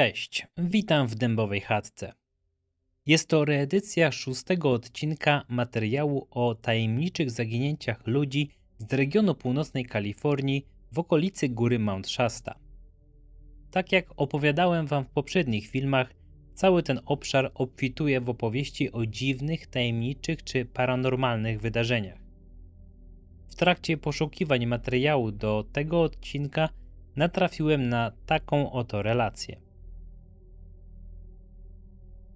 Cześć, witam w dębowej chatce. Jest to reedycja szóstego odcinka materiału o tajemniczych zaginięciach ludzi z regionu północnej Kalifornii w okolicy góry Mount Shasta. Tak jak opowiadałem wam w poprzednich filmach, cały ten obszar obfituje w opowieści o dziwnych, tajemniczych czy paranormalnych wydarzeniach. W trakcie poszukiwań materiału do tego odcinka natrafiłem na taką oto relację.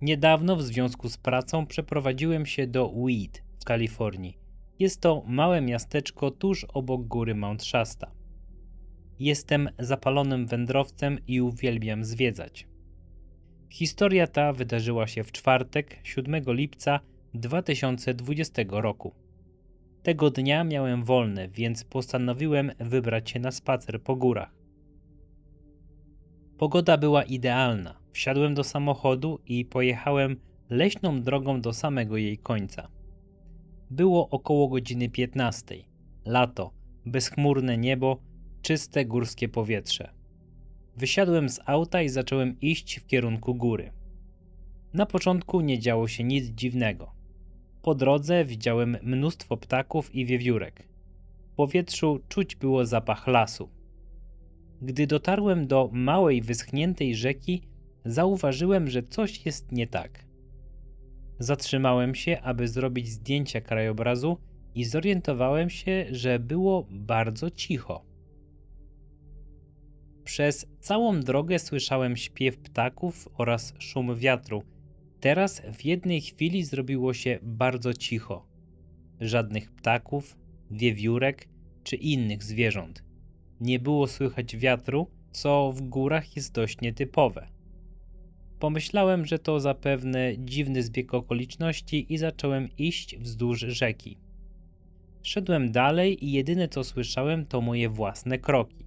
Niedawno w związku z pracą przeprowadziłem się do Weed w Kalifornii. Jest to małe miasteczko tuż obok góry Mount Shasta. Jestem zapalonym wędrowcem i uwielbiam zwiedzać. Historia ta wydarzyła się w czwartek, 7 lipca 2020 roku. Tego dnia miałem wolne, więc postanowiłem wybrać się na spacer po górach. Pogoda była idealna. Wsiadłem do samochodu i pojechałem leśną drogą do samego jej końca. Było około godziny 15. Lato, bezchmurne niebo, czyste górskie powietrze. Wysiadłem z auta i zacząłem iść w kierunku góry. Na początku nie działo się nic dziwnego. Po drodze widziałem mnóstwo ptaków i wiewiórek. W powietrzu czuć było zapach lasu. Gdy dotarłem do małej, wyschniętej rzeki, zauważyłem, że coś jest nie tak. Zatrzymałem się, aby zrobić zdjęcia krajobrazu i zorientowałem się, że było bardzo cicho. Przez całą drogę słyszałem śpiew ptaków oraz szum wiatru. Teraz w jednej chwili zrobiło się bardzo cicho. Żadnych ptaków, wiewiórek czy innych zwierząt. Nie było słychać wiatru, co w górach jest dość nietypowe. Pomyślałem, że to zapewne dziwny zbieg okoliczności i zacząłem iść wzdłuż rzeki. Szedłem dalej i jedyne co słyszałem to moje własne kroki.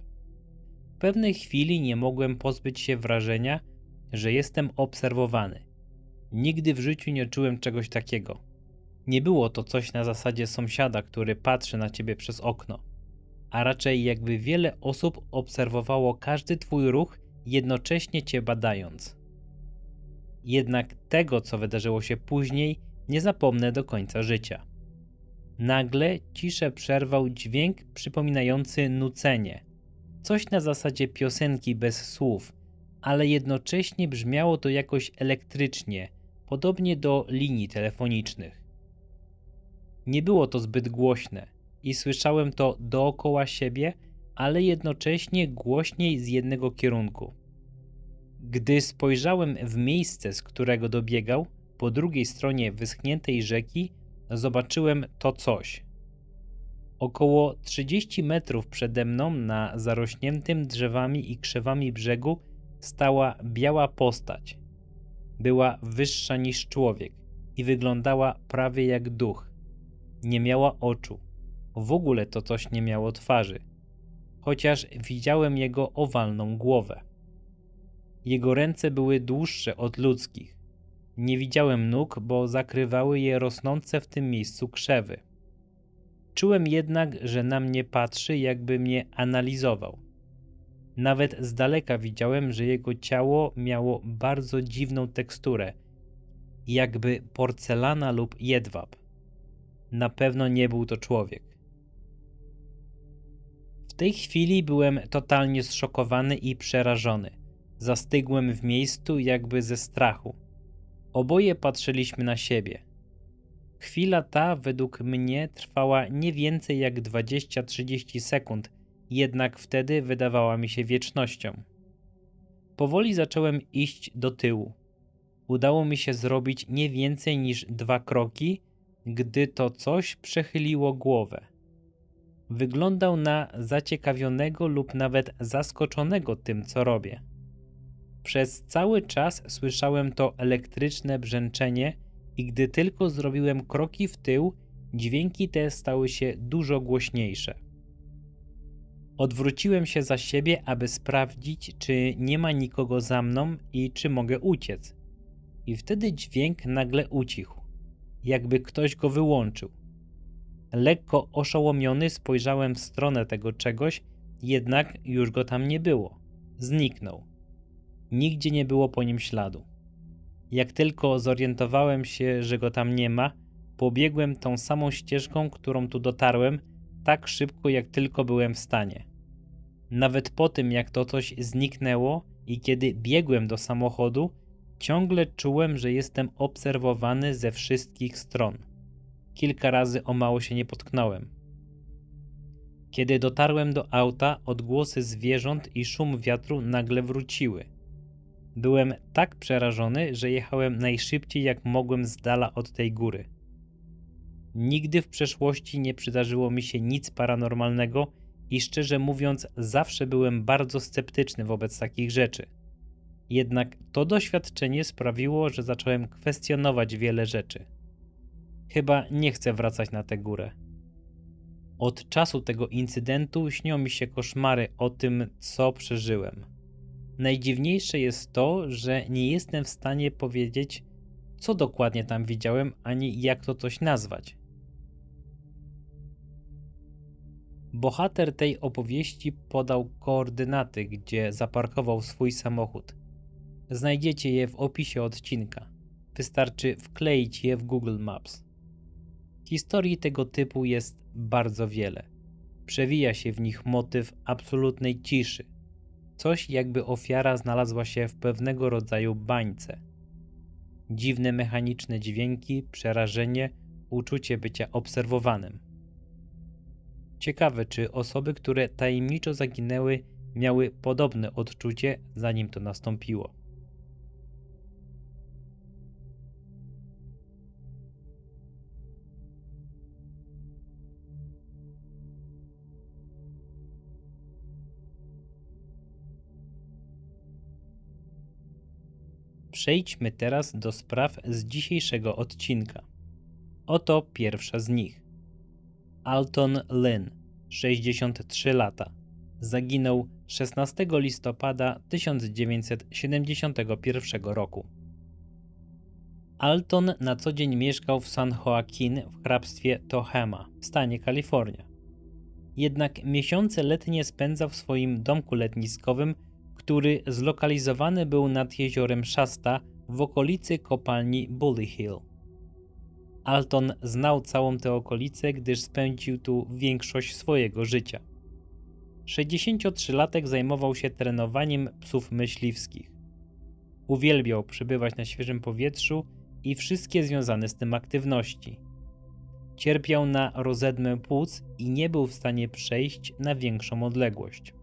W pewnej chwili nie mogłem pozbyć się wrażenia, że jestem obserwowany. Nigdy w życiu nie czułem czegoś takiego. Nie było to coś na zasadzie sąsiada, który patrzy na ciebie przez okno, a raczej jakby wiele osób obserwowało każdy twój ruch, jednocześnie cię badając. Jednak tego, co wydarzyło się później, nie zapomnę do końca życia. Nagle ciszę przerwał dźwięk przypominający nucenie. Coś na zasadzie piosenki bez słów, ale jednocześnie brzmiało to jakoś elektrycznie, podobnie do linii telefonicznych. Nie było to zbyt głośne i słyszałem to dookoła siebie, ale jednocześnie głośniej z jednego kierunku. Gdy spojrzałem w miejsce, z którego dobiegał, po drugiej stronie wyschniętej rzeki, zobaczyłem to coś. Około 30 metrów przede mną, na zarośniętym drzewami i krzewami brzegu, stała biała postać. Była wyższa niż człowiek i wyglądała prawie jak duch. Nie miała oczu. W ogóle to coś nie miało twarzy, chociaż widziałem jego owalną głowę. Jego ręce były dłuższe od ludzkich. Nie widziałem nóg, bo zakrywały je rosnące w tym miejscu krzewy. Czułem jednak, że na mnie patrzy, jakby mnie analizował. Nawet z daleka widziałem, że jego ciało miało bardzo dziwną teksturę, jakby porcelana lub jedwab. Na pewno nie był to człowiek. W tej chwili byłem totalnie zszokowany i przerażony. Zastygłem w miejscu, jakby ze strachu. Oboje patrzyliśmy na siebie. Chwila ta, według mnie, trwała nie więcej jak 20-30 sekund, jednak wtedy wydawała mi się wiecznością. Powoli zacząłem iść do tyłu. Udało mi się zrobić nie więcej niż dwa kroki, gdy to coś przechyliło głowę. Wyglądał na zaciekawionego lub nawet zaskoczonego tym, co robię. Przez cały czas słyszałem to elektryczne brzęczenie i gdy tylko zrobiłem kroki w tył, dźwięki te stały się dużo głośniejsze. Odwróciłem się za siebie, aby sprawdzić, czy nie ma nikogo za mną i czy mogę uciec. I wtedy dźwięk nagle ucichł, jakby ktoś go wyłączył. Lekko oszołomiony spojrzałem w stronę tego czegoś, jednak już go tam nie było. Zniknął. Nigdzie nie było po nim śladu. Jak tylko zorientowałem się, że go tam nie ma, pobiegłem tą samą ścieżką, którą tu dotarłem, tak szybko jak tylko byłem w stanie. Nawet po tym, jak to coś zniknęło i kiedy biegłem do samochodu, ciągle czułem, że jestem obserwowany ze wszystkich stron. Kilka razy o mało się nie potknąłem. Kiedy dotarłem do auta, odgłosy zwierząt i szum wiatru nagle wróciły. Byłem tak przerażony, że jechałem najszybciej jak mogłem z dala od tej góry. Nigdy w przeszłości nie przydarzyło mi się nic paranormalnego i szczerze mówiąc, zawsze byłem bardzo sceptyczny wobec takich rzeczy. Jednak to doświadczenie sprawiło, że zacząłem kwestionować wiele rzeczy. Chyba nie chcę wracać na tę górę. Od czasu tego incydentu śnią mi się koszmary o tym, co przeżyłem. Najdziwniejsze jest to, że nie jestem w stanie powiedzieć, co dokładnie tam widziałem, ani jak to coś nazwać. Bohater tej opowieści podał koordynaty, gdzie zaparkował swój samochód. Znajdziecie je w opisie odcinka. Wystarczy wkleić je w Google Maps. Historii tego typu jest bardzo wiele. Przewija się w nich motyw absolutnej ciszy, coś jakby ofiara znalazła się w pewnego rodzaju bańce. Dziwne mechaniczne dźwięki, przerażenie, uczucie bycia obserwowanym. Ciekawe, czy osoby, które tajemniczo zaginęły, miały podobne odczucie, zanim to nastąpiło. Przejdźmy teraz do spraw z dzisiejszego odcinka. Oto pierwsza z nich. Alton Lynn, 63 lata, zaginął 16 listopada 1971 roku. Alton na co dzień mieszkał w San Joaquin w hrabstwie Tohama w stanie Kalifornia. Jednak miesiące letnie spędzał w swoim domku letniskowym który zlokalizowany był nad jeziorem Shasta w okolicy kopalni Bully Hill. Alton znał całą tę okolicę, gdyż spędził tu większość swojego życia. 63-latek zajmował się trenowaniem psów myśliwskich. Uwielbiał przebywać na świeżym powietrzu i wszystkie związane z tym aktywności. Cierpiał na rozedmę płuc i nie był w stanie przejść na większą odległość.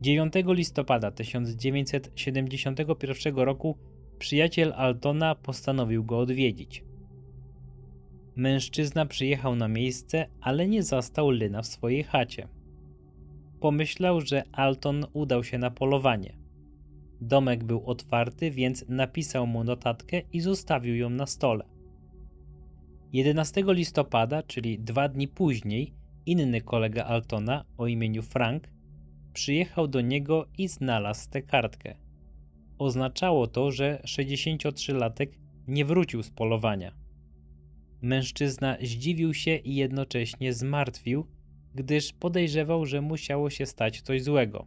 9 listopada 1971 roku przyjaciel Altona postanowił go odwiedzić. Mężczyzna przyjechał na miejsce, ale nie zastał Lyna w swojej chacie. Pomyślał, że Alton udał się na polowanie. Domek był otwarty, więc napisał mu notatkę i zostawił ją na stole. 11 listopada, czyli dwa dni później, inny kolega Altona o imieniu Frank przyjechał do niego i znalazł tę kartkę. Oznaczało to, że 63-latek nie wrócił z polowania. Mężczyzna zdziwił się i jednocześnie zmartwił, gdyż podejrzewał, że musiało się stać coś złego.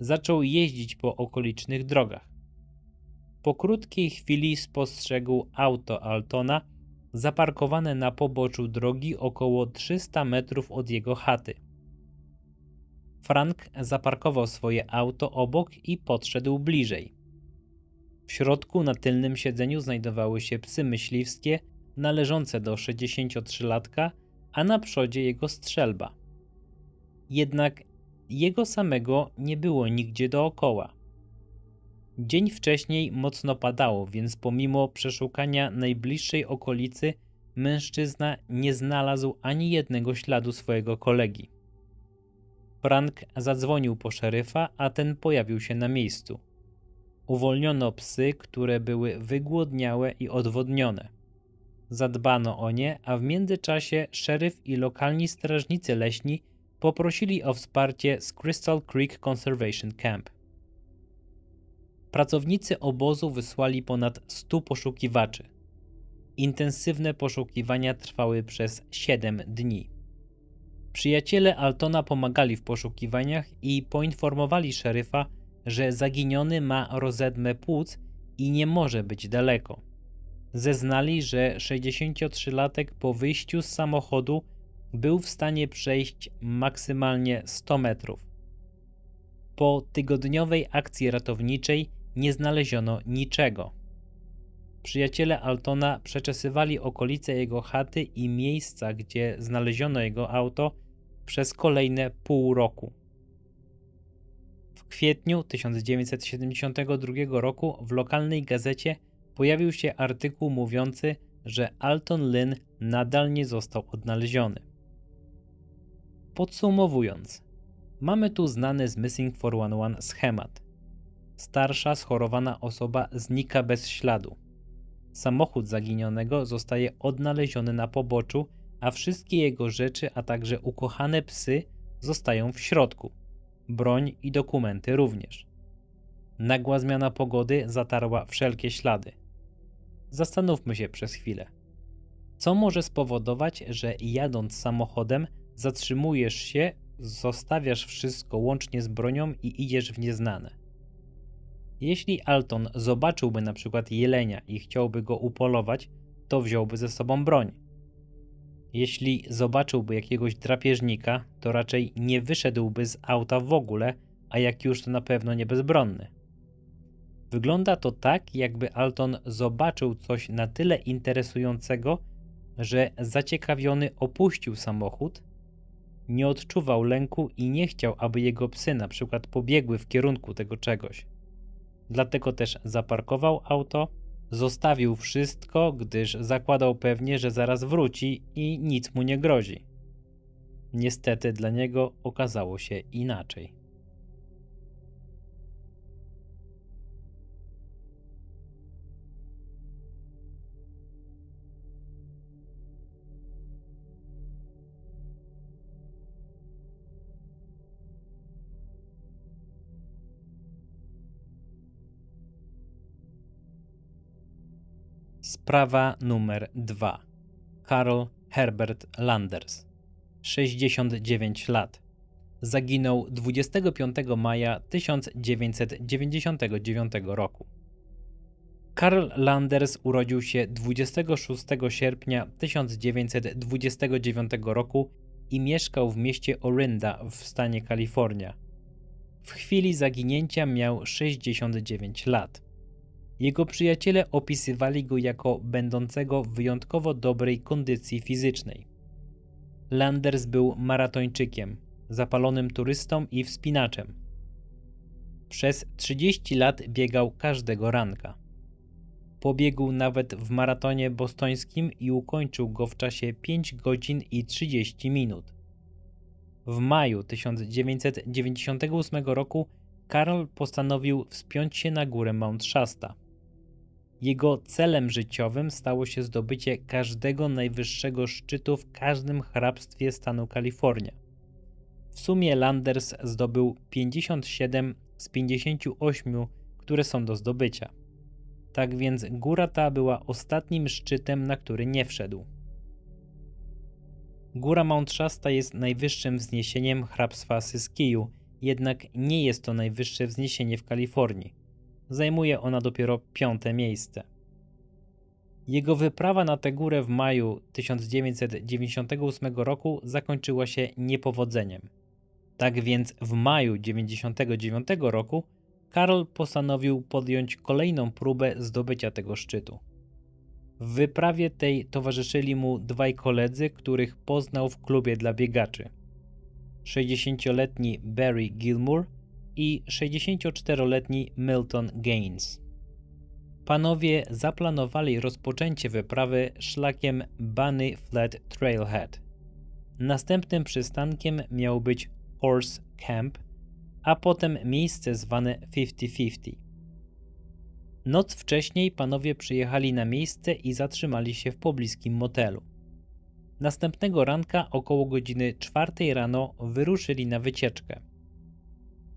Zaczął jeździć po okolicznych drogach. Po krótkiej chwili spostrzegł auto Altona zaparkowane na poboczu drogi około 300 metrów od jego chaty. Frank zaparkował swoje auto obok i podszedł bliżej. W środku na tylnym siedzeniu znajdowały się psy myśliwskie należące do 63-latka, a na przodzie jego strzelba. Jednak jego samego nie było nigdzie dookoła. Dzień wcześniej mocno padało, więc pomimo przeszukania najbliższej okolicy, mężczyzna nie znalazł ani jednego śladu swojego kolegi. Prank zadzwonił po szeryfa, a ten pojawił się na miejscu. Uwolniono psy, które były wygłodniałe i odwodnione. Zadbano o nie, a w międzyczasie szeryf i lokalni strażnicy leśni poprosili o wsparcie z Crystal Creek Conservation Camp. Pracownicy obozu wysłali ponad 100 poszukiwaczy. Intensywne poszukiwania trwały przez 7 dni. Przyjaciele Altona pomagali w poszukiwaniach i poinformowali szeryfa, że zaginiony ma rozedmę płuc i nie może być daleko. Zeznali, że 63-latek po wyjściu z samochodu był w stanie przejść maksymalnie 100 metrów. Po tygodniowej akcji ratowniczej nie znaleziono niczego. Przyjaciele Altona przeczesywali okolice jego chaty i miejsca, gdzie znaleziono jego auto przez kolejne pół roku. W kwietniu 1972 roku w lokalnej gazecie pojawił się artykuł mówiący, że Alton Lynn nadal nie został odnaleziony. Podsumowując, mamy tu znany z Missing 411 schemat. Starsza, schorowana osoba znika bez śladu Samochód zaginionego zostaje odnaleziony na poboczu, a wszystkie jego rzeczy, a także ukochane psy zostają w środku. Broń i dokumenty również. Nagła zmiana pogody zatarła wszelkie ślady. Zastanówmy się przez chwilę. Co może spowodować, że jadąc samochodem zatrzymujesz się, zostawiasz wszystko łącznie z bronią i idziesz w nieznane? Jeśli Alton zobaczyłby na przykład jelenia i chciałby go upolować, to wziąłby ze sobą broń. Jeśli zobaczyłby jakiegoś drapieżnika, to raczej nie wyszedłby z auta w ogóle, a jak już to na pewno nie bezbronny. Wygląda to tak, jakby Alton zobaczył coś na tyle interesującego, że zaciekawiony opuścił samochód, nie odczuwał lęku i nie chciał, aby jego psy na przykład pobiegły w kierunku tego czegoś dlatego też zaparkował auto, zostawił wszystko, gdyż zakładał pewnie, że zaraz wróci i nic mu nie grozi. Niestety dla niego okazało się inaczej. Sprawa numer 2. Karl Herbert Landers, 69 lat. Zaginął 25 maja 1999 roku. Karl Landers urodził się 26 sierpnia 1929 roku i mieszkał w mieście Orinda w stanie Kalifornia. W chwili zaginięcia miał 69 lat. Jego przyjaciele opisywali go jako będącego w wyjątkowo dobrej kondycji fizycznej. Landers był maratończykiem, zapalonym turystą i wspinaczem. Przez 30 lat biegał każdego ranka. Pobiegł nawet w maratonie bostońskim i ukończył go w czasie 5 godzin i 30 minut. W maju 1998 roku Karl postanowił wspiąć się na górę Mount Shasta. Jego celem życiowym stało się zdobycie każdego najwyższego szczytu w każdym hrabstwie stanu Kalifornia. W sumie Landers zdobył 57 z 58, które są do zdobycia. Tak więc góra ta była ostatnim szczytem, na który nie wszedł. Góra Mount Shasta jest najwyższym wzniesieniem hrabstwa Siskiyou, jednak nie jest to najwyższe wzniesienie w Kalifornii zajmuje ona dopiero piąte miejsce. Jego wyprawa na tę górę w maju 1998 roku zakończyła się niepowodzeniem. Tak więc w maju 1999 roku Karol postanowił podjąć kolejną próbę zdobycia tego szczytu. W wyprawie tej towarzyszyli mu dwaj koledzy, których poznał w klubie dla biegaczy. 60-letni Barry Gilmour i 64-letni Milton Gaines. Panowie zaplanowali rozpoczęcie wyprawy szlakiem Bunny Flat Trailhead. Następnym przystankiem miał być Horse Camp, a potem miejsce zwane 50-50. Noc wcześniej panowie przyjechali na miejsce i zatrzymali się w pobliskim motelu. Następnego ranka około godziny 4 rano wyruszyli na wycieczkę.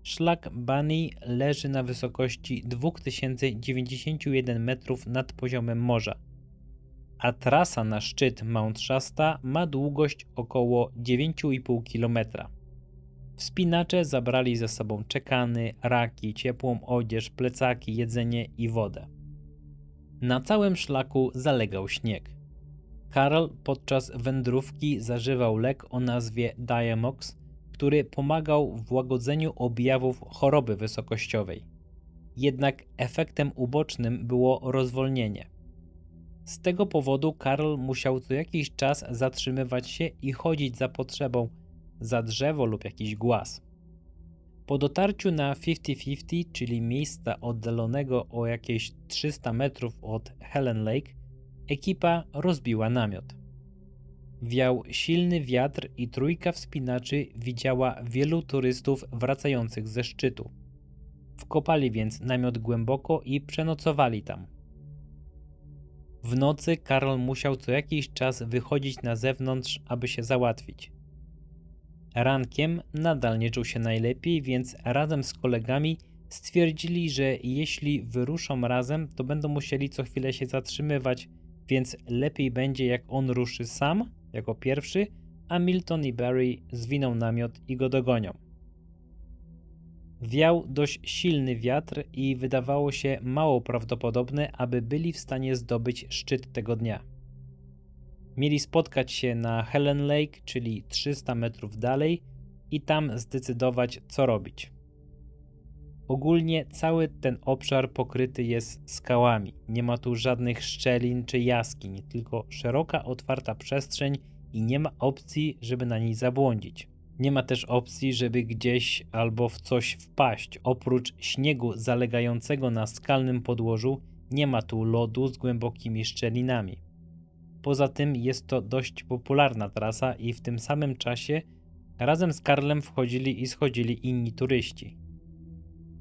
Szlak Bunny leży na wysokości 2091 metrów nad poziomem morza, a trasa na szczyt Mount Shasta ma długość około 9,5 km. Wspinacze zabrali ze sobą czekany, raki, ciepłą odzież, plecaki, jedzenie i wodę. Na całym szlaku zalegał śnieg. Karl podczas wędrówki zażywał lek o nazwie Diamox, który pomagał w łagodzeniu objawów choroby wysokościowej. Jednak efektem ubocznym było rozwolnienie. Z tego powodu Karl musiał co jakiś czas zatrzymywać się i chodzić za potrzebą za drzewo lub jakiś głaz. Po dotarciu na 50-50, czyli miejsca oddalonego o jakieś 300 metrów od Helen Lake, ekipa rozbiła namiot. Wiał silny wiatr i trójka wspinaczy widziała wielu turystów wracających ze szczytu. Wkopali więc namiot głęboko i przenocowali tam. W nocy Karol musiał co jakiś czas wychodzić na zewnątrz, aby się załatwić. Rankiem nadal nie czuł się najlepiej, więc razem z kolegami stwierdzili, że jeśli wyruszą razem, to będą musieli co chwilę się zatrzymywać, więc lepiej będzie jak on ruszy sam, jako pierwszy, a Milton i Barry zwiną namiot i go dogonią. Wiał dość silny wiatr i wydawało się mało prawdopodobne, aby byli w stanie zdobyć szczyt tego dnia. Mieli spotkać się na Helen Lake, czyli 300 metrów dalej, i tam zdecydować, co robić. Ogólnie cały ten obszar pokryty jest skałami. Nie ma tu żadnych szczelin czy jaskiń, tylko szeroka, otwarta przestrzeń i nie ma opcji, żeby na niej zabłądzić. Nie ma też opcji, żeby gdzieś albo w coś wpaść. Oprócz śniegu zalegającego na skalnym podłożu, nie ma tu lodu z głębokimi szczelinami. Poza tym jest to dość popularna trasa i w tym samym czasie razem z Karlem wchodzili i schodzili inni turyści.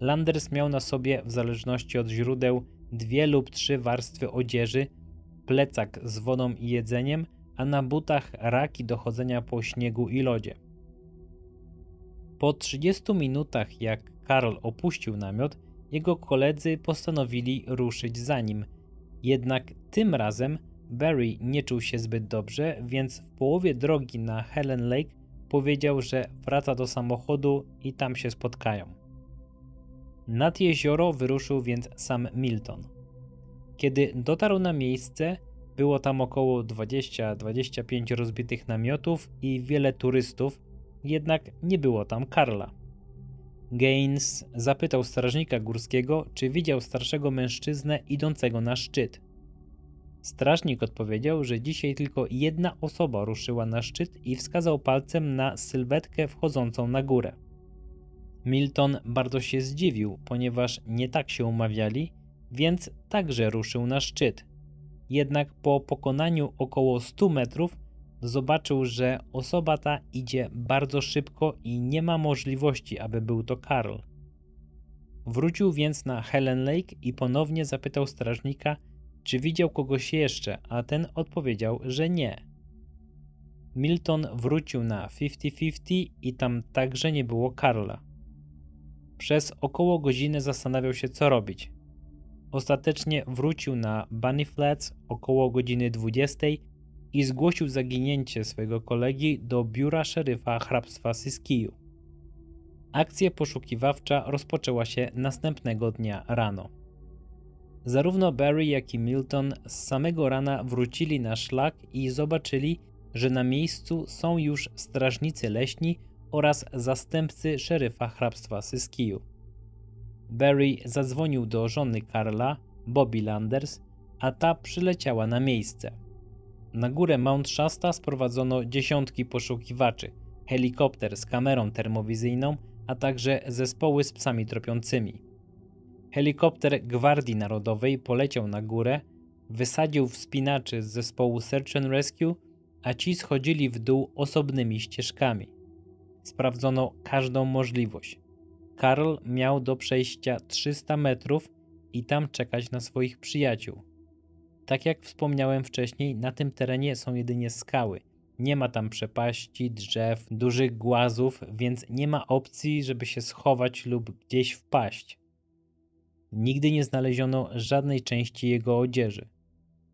Landers miał na sobie, w zależności od źródeł, dwie lub trzy warstwy odzieży, plecak z wodą i jedzeniem, a na butach raki do chodzenia po śniegu i lodzie. Po 30 minutach, jak Karl opuścił namiot, jego koledzy postanowili ruszyć za nim. Jednak tym razem Barry nie czuł się zbyt dobrze, więc w połowie drogi na Helen Lake powiedział, że wraca do samochodu i tam się spotkają. Nad jezioro wyruszył więc sam Milton. Kiedy dotarł na miejsce, było tam około 20-25 rozbitych namiotów i wiele turystów, jednak nie było tam Karla. Gaines zapytał strażnika górskiego, czy widział starszego mężczyznę idącego na szczyt. Strażnik odpowiedział, że dzisiaj tylko jedna osoba ruszyła na szczyt i wskazał palcem na sylwetkę wchodzącą na górę. Milton bardzo się zdziwił, ponieważ nie tak się umawiali, więc także ruszył na szczyt. Jednak po pokonaniu około 100 metrów zobaczył, że osoba ta idzie bardzo szybko i nie ma możliwości, aby był to Karl. Wrócił więc na Helen Lake i ponownie zapytał strażnika, czy widział kogoś jeszcze, a ten odpowiedział, że nie. Milton wrócił na 50-50 i tam także nie było Karla. Przez około godziny zastanawiał się, co robić. Ostatecznie wrócił na Bunny Flats około godziny 20 i zgłosił zaginięcie swojego kolegi do biura szeryfa hrabstwa Siskiju. Akcja poszukiwawcza rozpoczęła się następnego dnia rano. Zarówno Barry, jak i Milton z samego rana wrócili na szlak i zobaczyli, że na miejscu są już strażnicy leśni, oraz zastępcy szeryfa hrabstwa Syskiju. Barry zadzwonił do żony Karla, Bobby Landers, a ta przyleciała na miejsce. Na górę Mount Shasta sprowadzono dziesiątki poszukiwaczy, helikopter z kamerą termowizyjną, a także zespoły z psami tropiącymi. Helikopter Gwardii Narodowej poleciał na górę, wysadził wspinaczy z zespołu Search and Rescue, a ci schodzili w dół osobnymi ścieżkami. Sprawdzono każdą możliwość. Karl miał do przejścia 300 metrów i tam czekać na swoich przyjaciół. Tak jak wspomniałem wcześniej, na tym terenie są jedynie skały. Nie ma tam przepaści, drzew, dużych głazów, więc nie ma opcji, żeby się schować lub gdzieś wpaść. Nigdy nie znaleziono żadnej części jego odzieży.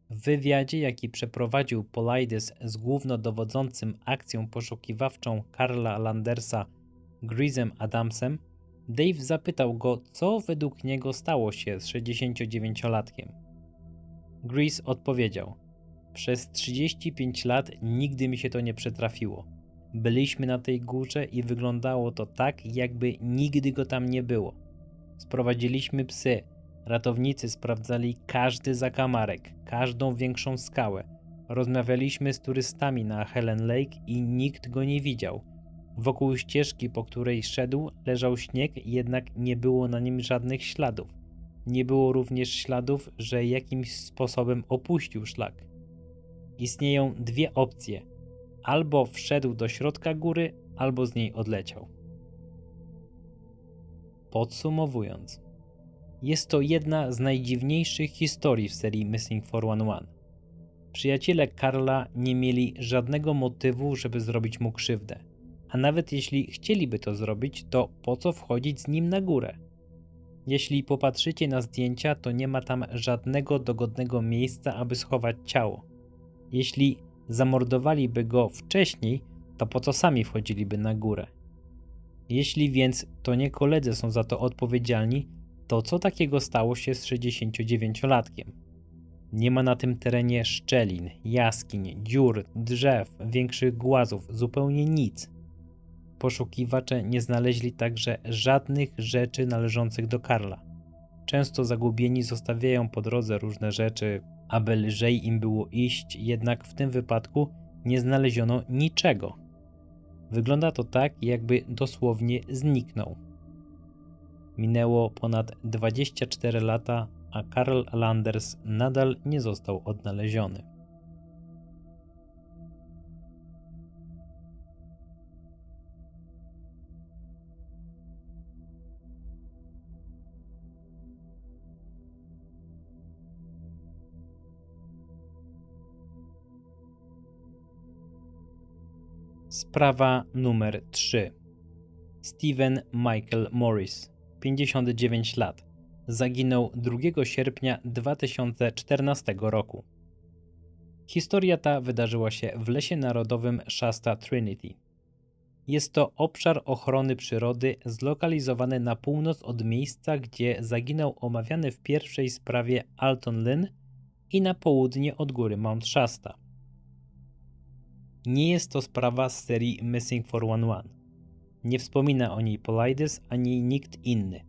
W wywiadzie, jaki przeprowadził Polaides z głównodowodzącym akcją poszukiwawczą Karla Landersa Grisem Adamsem, Dave zapytał go, co według niego stało się z 69-latkiem. Gris odpowiedział: Przez 35 lat nigdy mi się to nie przetrafiło. Byliśmy na tej górze i wyglądało to tak, jakby nigdy go tam nie było. Sprowadziliśmy psy, Ratownicy sprawdzali każdy zakamarek, każdą większą skałę. Rozmawialiśmy z turystami na Helen Lake i nikt go nie widział. Wokół ścieżki, po której szedł, leżał śnieg, jednak nie było na nim żadnych śladów. Nie było również śladów, że jakimś sposobem opuścił szlak. Istnieją dwie opcje: albo wszedł do środka góry, albo z niej odleciał. Podsumowując, jest to jedna z najdziwniejszych historii w serii Missing 411. Przyjaciele Karla nie mieli żadnego motywu, żeby zrobić mu krzywdę. A nawet jeśli chcieliby to zrobić, to po co wchodzić z nim na górę? Jeśli popatrzycie na zdjęcia, to nie ma tam żadnego dogodnego miejsca, aby schować ciało. Jeśli zamordowaliby go wcześniej, to po co sami wchodziliby na górę? Jeśli więc to nie koledzy są za to odpowiedzialni, to co takiego stało się z 69-latkiem? Nie ma na tym terenie szczelin, jaskiń, dziur, drzew, większych głazów, zupełnie nic. Poszukiwacze nie znaleźli także żadnych rzeczy należących do Karla. Często zagubieni zostawiają po drodze różne rzeczy, aby lżej im było iść, jednak w tym wypadku nie znaleziono niczego. Wygląda to tak, jakby dosłownie zniknął. Minęło ponad 24 lata, a Karl Landers nadal nie został odnaleziony. Sprawa numer 3. Steven Michael Morris 59 lat. Zaginął 2 sierpnia 2014 roku. Historia ta wydarzyła się w Lesie Narodowym Shasta Trinity. Jest to obszar ochrony przyrody zlokalizowany na północ od miejsca, gdzie zaginął omawiany w pierwszej sprawie Alton Lynn i na południe od góry Mount Shasta. Nie jest to sprawa z serii Missing 411. Nie wspomina o niej Polides ani nikt inny.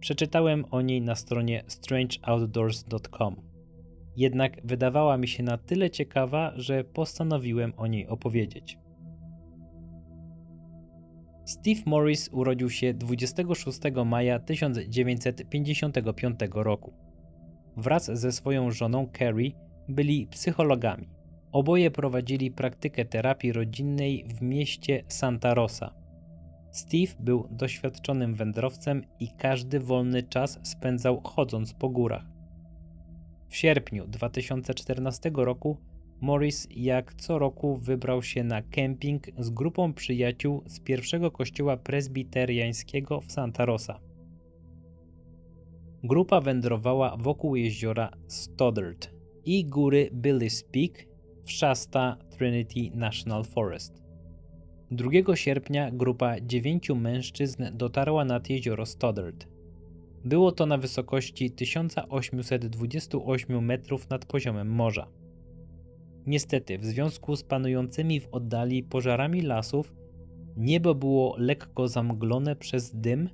Przeczytałem o niej na stronie strangeoutdoors.com. Jednak wydawała mi się na tyle ciekawa, że postanowiłem o niej opowiedzieć. Steve Morris urodził się 26 maja 1955 roku. Wraz ze swoją żoną Carrie byli psychologami. Oboje prowadzili praktykę terapii rodzinnej w mieście Santa Rosa. Steve był doświadczonym wędrowcem i każdy wolny czas spędzał chodząc po górach. W sierpniu 2014 roku Morris jak co roku wybrał się na kemping z grupą przyjaciół z pierwszego kościoła prezbiteriańskiego w Santa Rosa. Grupa wędrowała wokół jeziora Stoddard i góry Billy's Peak w Shasta Trinity National Forest. 2 sierpnia grupa dziewięciu mężczyzn dotarła nad jezioro Stoddard. Było to na wysokości 1828 metrów nad poziomem morza. Niestety, w związku z panującymi w oddali pożarami lasów, niebo było lekko zamglone przez dym,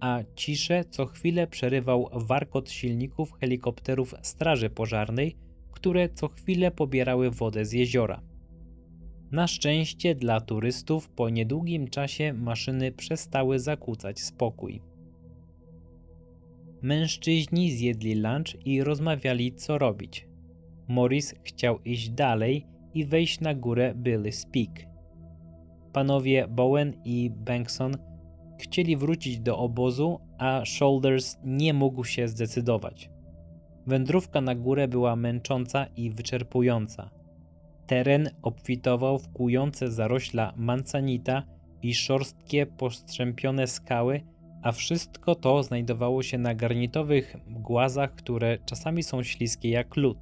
a ciszę co chwilę przerywał warkot silników helikopterów Straży Pożarnej, które co chwilę pobierały wodę z jeziora. Na szczęście dla turystów po niedługim czasie maszyny przestały zakłócać spokój. Mężczyźni zjedli lunch i rozmawiali co robić. Morris chciał iść dalej i wejść na górę Billy Peak. Panowie Bowen i Bankson chcieli wrócić do obozu, a Shoulders nie mógł się zdecydować. Wędrówka na górę była męcząca i wyczerpująca – Teren obfitował w kłujące zarośla mancanita i szorstkie, postrzępione skały, a wszystko to znajdowało się na garnitowych głazach, które czasami są śliskie jak lód.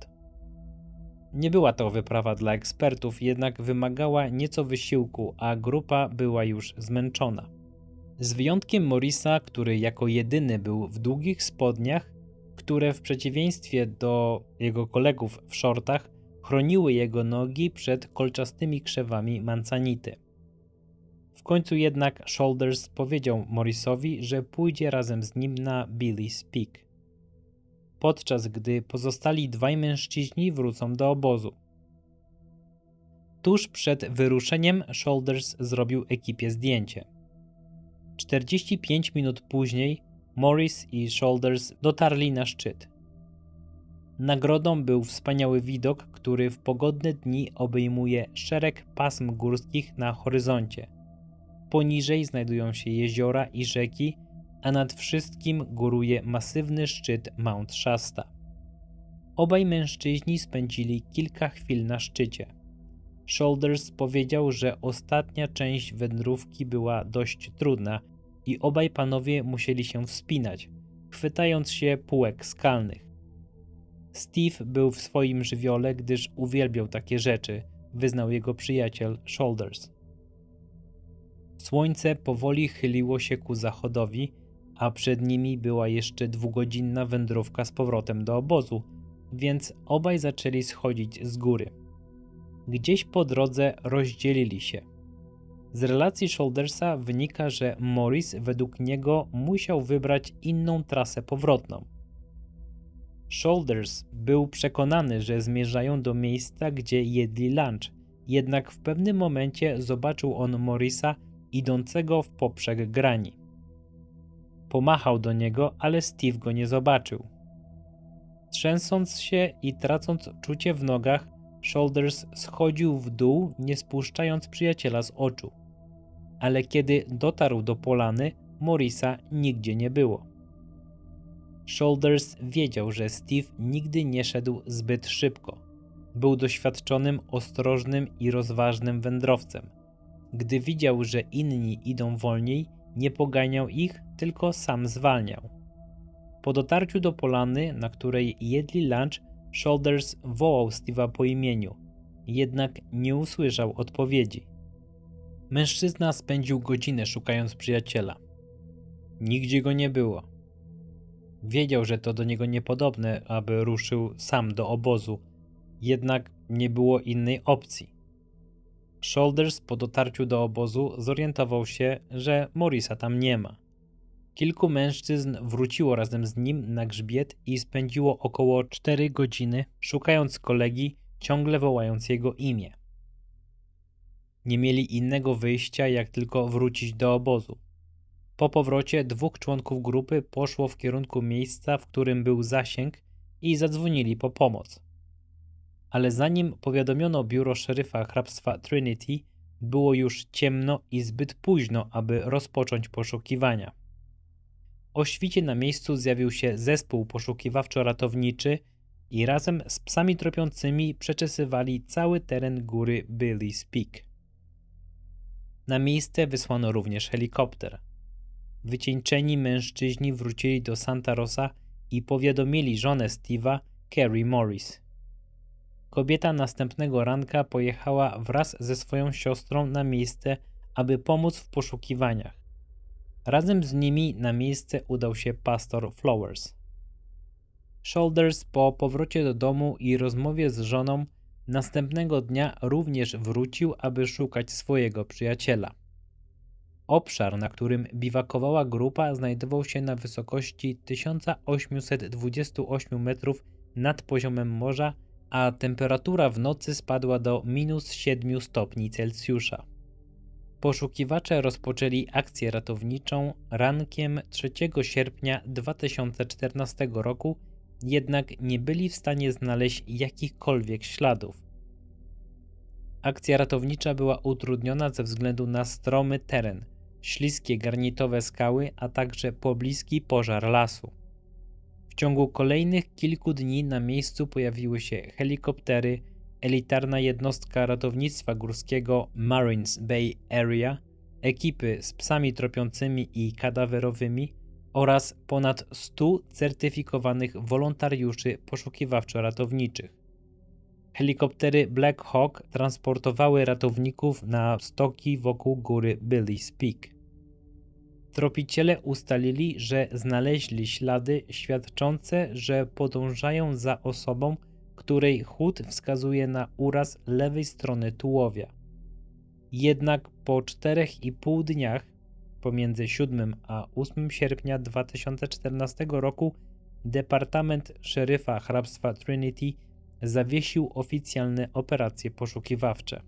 Nie była to wyprawa dla ekspertów, jednak wymagała nieco wysiłku, a grupa była już zmęczona. Z wyjątkiem Morisa, który jako jedyny był w długich spodniach, które w przeciwieństwie do jego kolegów w shortach chroniły jego nogi przed kolczastymi krzewami mancanity. W końcu jednak Shoulders powiedział Morrisowi, że pójdzie razem z nim na Billy's Peak. Podczas gdy pozostali dwaj mężczyźni wrócą do obozu. Tuż przed wyruszeniem Shoulders zrobił ekipie zdjęcie. 45 minut później Morris i Shoulders dotarli na szczyt. Nagrodą był wspaniały widok, który w pogodne dni obejmuje szereg pasm górskich na horyzoncie. Poniżej znajdują się jeziora i rzeki, a nad wszystkim góruje masywny szczyt Mount Shasta. Obaj mężczyźni spędzili kilka chwil na szczycie. Shoulders powiedział, że ostatnia część wędrówki była dość trudna i obaj panowie musieli się wspinać, chwytając się półek skalnych. Steve był w swoim żywiole, gdyż uwielbiał takie rzeczy, wyznał jego przyjaciel Shoulders. Słońce powoli chyliło się ku zachodowi, a przed nimi była jeszcze dwugodzinna wędrówka z powrotem do obozu, więc obaj zaczęli schodzić z góry. Gdzieś po drodze rozdzielili się. Z relacji Shouldersa wynika, że Morris według niego musiał wybrać inną trasę powrotną. Shoulders był przekonany, że zmierzają do miejsca, gdzie jedli lunch, jednak w pewnym momencie zobaczył on Morisa idącego w poprzek grani. Pomachał do niego, ale Steve go nie zobaczył. Trzęsąc się i tracąc czucie w nogach, Shoulders schodził w dół, nie spuszczając przyjaciela z oczu. Ale kiedy dotarł do polany, Morisa nigdzie nie było. Shoulders wiedział, że Steve nigdy nie szedł zbyt szybko. Był doświadczonym, ostrożnym i rozważnym wędrowcem. Gdy widział, że inni idą wolniej, nie poganiał ich, tylko sam zwalniał. Po dotarciu do polany, na której jedli lunch, Shoulders wołał Steve'a po imieniu, jednak nie usłyszał odpowiedzi. Mężczyzna spędził godzinę szukając przyjaciela. Nigdzie go nie było. Wiedział, że to do niego niepodobne, aby ruszył sam do obozu, jednak nie było innej opcji. Shoulders po dotarciu do obozu zorientował się, że Morisa tam nie ma. Kilku mężczyzn wróciło razem z nim na grzbiet i spędziło około 4 godziny szukając kolegi, ciągle wołając jego imię. Nie mieli innego wyjścia, jak tylko wrócić do obozu. Po powrocie dwóch członków grupy poszło w kierunku miejsca, w którym był zasięg i zadzwonili po pomoc. Ale zanim powiadomiono biuro szeryfa hrabstwa Trinity, było już ciemno i zbyt późno, aby rozpocząć poszukiwania. O świcie na miejscu zjawił się zespół poszukiwawczo-ratowniczy i razem z psami tropiącymi przeczesywali cały teren góry Billy's Peak. Na miejsce wysłano również helikopter wycieńczeni mężczyźni wrócili do Santa Rosa i powiadomili żonę Steve'a, Carrie Morris. Kobieta następnego ranka pojechała wraz ze swoją siostrą na miejsce, aby pomóc w poszukiwaniach. Razem z nimi na miejsce udał się pastor Flowers. Shoulders po powrocie do domu i rozmowie z żoną następnego dnia również wrócił, aby szukać swojego przyjaciela. Obszar, na którym biwakowała grupa, znajdował się na wysokości 1828 metrów nad poziomem morza, a temperatura w nocy spadła do minus 7 stopni Celsjusza. Poszukiwacze rozpoczęli akcję ratowniczą rankiem 3 sierpnia 2014 roku, jednak nie byli w stanie znaleźć jakichkolwiek śladów. Akcja ratownicza była utrudniona ze względu na stromy teren – śliskie garnitowe skały, a także pobliski pożar lasu. W ciągu kolejnych kilku dni na miejscu pojawiły się helikoptery, elitarna jednostka ratownictwa górskiego Marines Bay Area, ekipy z psami tropiącymi i kadawerowymi oraz ponad 100 certyfikowanych wolontariuszy poszukiwawczo-ratowniczych. Helikoptery Black Hawk transportowały ratowników na stoki wokół góry Billy's Peak. Tropiciele ustalili, że znaleźli ślady świadczące, że podążają za osobą, której chód wskazuje na uraz lewej strony tułowia. Jednak po 4,5 dniach, pomiędzy 7 a 8 sierpnia 2014 roku, Departament Szeryfa Hrabstwa Trinity zawiesił oficjalne operacje poszukiwawcze.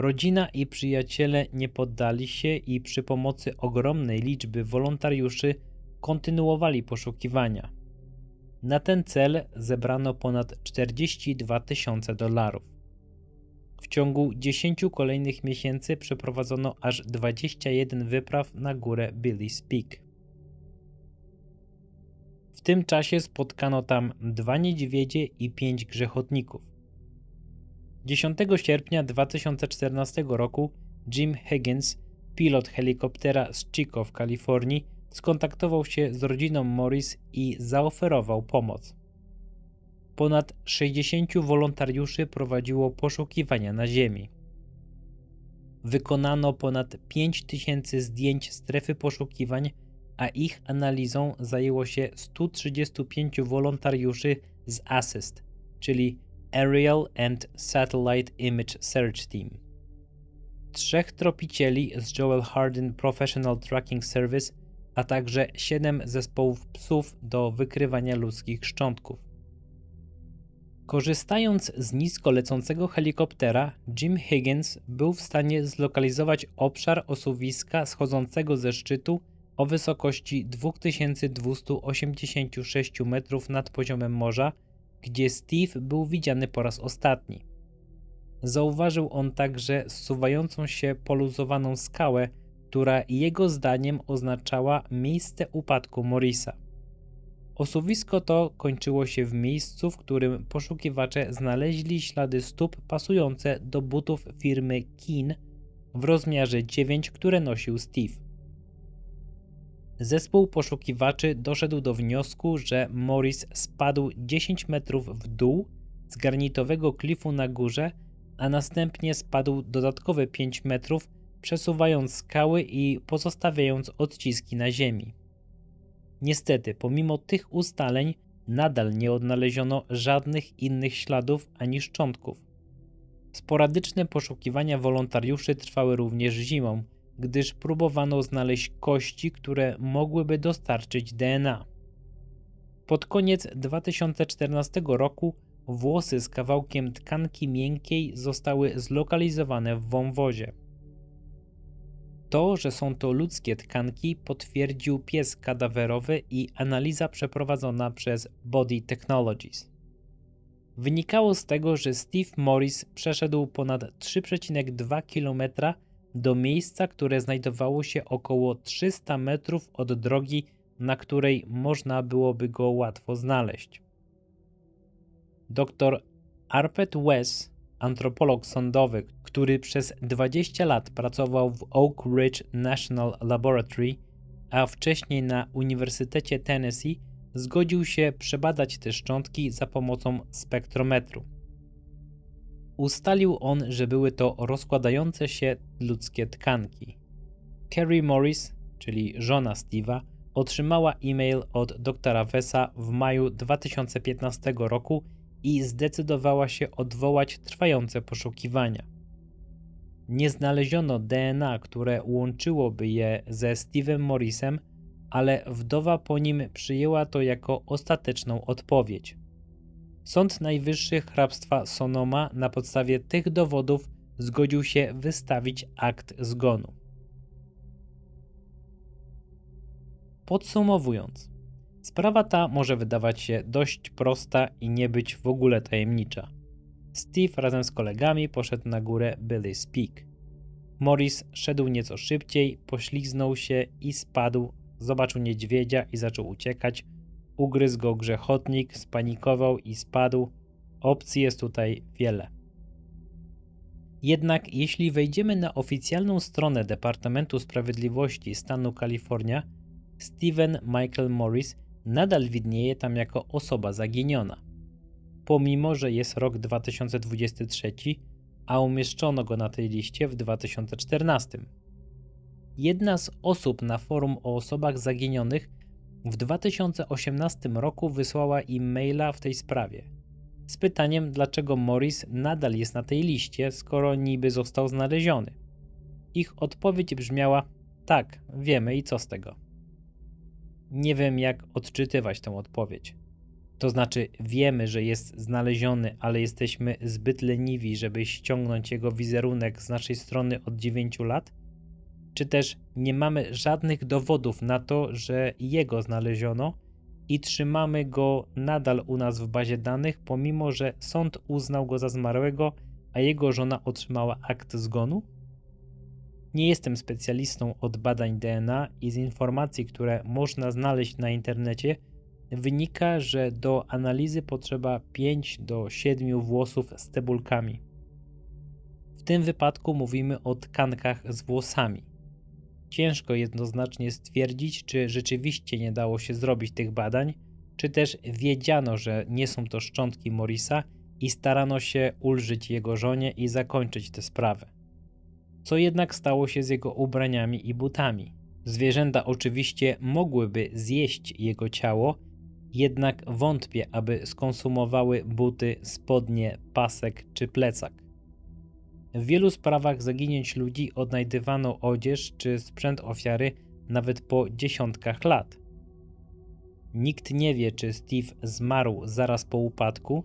Rodzina i przyjaciele nie poddali się i przy pomocy ogromnej liczby wolontariuszy kontynuowali poszukiwania. Na ten cel zebrano ponad 42 tysiące dolarów. W ciągu 10 kolejnych miesięcy przeprowadzono aż 21 wypraw na górę Billy's Peak. W tym czasie spotkano tam dwa niedźwiedzie i pięć grzechotników. 10 sierpnia 2014 roku Jim Higgins, pilot helikoptera z Chico w Kalifornii, skontaktował się z rodziną Morris i zaoferował pomoc. Ponad 60 wolontariuszy prowadziło poszukiwania na ziemi. Wykonano ponad 5000 zdjęć strefy poszukiwań, a ich analizą zajęło się 135 wolontariuszy z ASSIST, czyli Aerial and Satellite Image Search Team. Trzech tropicieli z Joel Hardin Professional Tracking Service, a także siedem zespołów psów do wykrywania ludzkich szczątków. Korzystając z nisko lecącego helikoptera, Jim Higgins był w stanie zlokalizować obszar osuwiska schodzącego ze szczytu o wysokości 2286 metrów nad poziomem morza – gdzie Steve był widziany po raz ostatni. Zauważył on także zsuwającą się poluzowaną skałę, która jego zdaniem oznaczała miejsce upadku Morisa. Osuwisko to kończyło się w miejscu, w którym poszukiwacze znaleźli ślady stóp pasujące do butów firmy Keen w rozmiarze 9, które nosił Steve. Zespół poszukiwaczy doszedł do wniosku, że Morris spadł 10 metrów w dół z garnitowego klifu na górze, a następnie spadł dodatkowe 5 metrów, przesuwając skały i pozostawiając odciski na ziemi. Niestety, pomimo tych ustaleń, nadal nie odnaleziono żadnych innych śladów ani szczątków. Sporadyczne poszukiwania wolontariuszy trwały również zimą gdyż próbowano znaleźć kości, które mogłyby dostarczyć DNA. Pod koniec 2014 roku włosy z kawałkiem tkanki miękkiej zostały zlokalizowane w wąwozie. To, że są to ludzkie tkanki, potwierdził pies kadawerowy i analiza przeprowadzona przez Body Technologies. Wynikało z tego, że Steve Morris przeszedł ponad 3,2 km do miejsca, które znajdowało się około 300 metrów od drogi, na której można byłoby go łatwo znaleźć. Dr Arpet Wes, antropolog sądowy, który przez 20 lat pracował w Oak Ridge National Laboratory, a wcześniej na Uniwersytecie Tennessee, zgodził się przebadać te szczątki za pomocą spektrometru. Ustalił on, że były to rozkładające się ludzkie tkanki. Carrie Morris, czyli żona Steve'a, otrzymała e-mail od doktora Vesa w maju 2015 roku i zdecydowała się odwołać trwające poszukiwania. Nie znaleziono DNA, które łączyłoby je ze Steve'em Morrisem, ale wdowa po nim przyjęła to jako ostateczną odpowiedź. Sąd Najwyższy Hrabstwa Sonoma na podstawie tych dowodów zgodził się wystawić akt zgonu. Podsumowując, sprawa ta może wydawać się dość prosta i nie być w ogóle tajemnicza. Steve razem z kolegami poszedł na górę Billy's Peak. Morris szedł nieco szybciej, pośliznął się i spadł, zobaczył niedźwiedzia i zaczął uciekać – Ugryzł go grzechotnik, spanikował i spadł. Opcji jest tutaj wiele. Jednak jeśli wejdziemy na oficjalną stronę Departamentu Sprawiedliwości stanu Kalifornia, Steven Michael Morris nadal widnieje tam jako osoba zaginiona. Pomimo, że jest rok 2023, a umieszczono go na tej liście w 2014. Jedna z osób na forum o osobach zaginionych w 2018 roku wysłała im maila w tej sprawie z pytaniem, dlaczego Morris nadal jest na tej liście, skoro niby został znaleziony. Ich odpowiedź brzmiała: Tak, wiemy i co z tego. Nie wiem, jak odczytywać tę odpowiedź. To znaczy, wiemy, że jest znaleziony, ale jesteśmy zbyt leniwi, żeby ściągnąć jego wizerunek z naszej strony od 9 lat? czy też nie mamy żadnych dowodów na to, że jego znaleziono i trzymamy go nadal u nas w bazie danych, pomimo że sąd uznał go za zmarłego, a jego żona otrzymała akt zgonu? Nie jestem specjalistą od badań DNA i z informacji, które można znaleźć na internecie, wynika, że do analizy potrzeba 5 do 7 włosów z cebulkami. W tym wypadku mówimy o tkankach z włosami. Ciężko jednoznacznie stwierdzić, czy rzeczywiście nie dało się zrobić tych badań, czy też wiedziano, że nie są to szczątki Morisa i starano się ulżyć jego żonie i zakończyć tę sprawę. Co jednak stało się z jego ubraniami i butami? Zwierzęta oczywiście mogłyby zjeść jego ciało, jednak wątpię, aby skonsumowały buty, spodnie, pasek czy plecak. W wielu sprawach zaginięć ludzi odnajdywano odzież czy sprzęt ofiary nawet po dziesiątkach lat. Nikt nie wie, czy Steve zmarł zaraz po upadku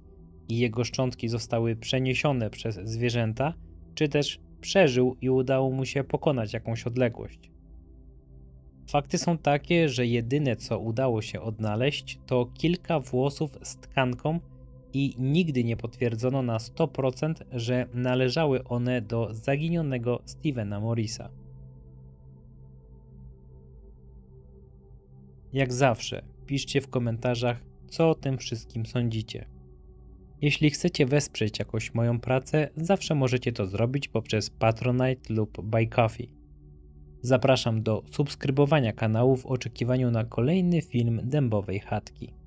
i jego szczątki zostały przeniesione przez zwierzęta, czy też przeżył i udało mu się pokonać jakąś odległość. Fakty są takie, że jedyne co udało się odnaleźć to kilka włosów z tkanką, i nigdy nie potwierdzono na 100%, że należały one do zaginionego Stevena Morrisa. Jak zawsze, piszcie w komentarzach, co o tym wszystkim sądzicie. Jeśli chcecie wesprzeć jakoś moją pracę, zawsze możecie to zrobić poprzez Patronite lub Buy Coffee. Zapraszam do subskrybowania kanału w oczekiwaniu na kolejny film Dębowej Chatki.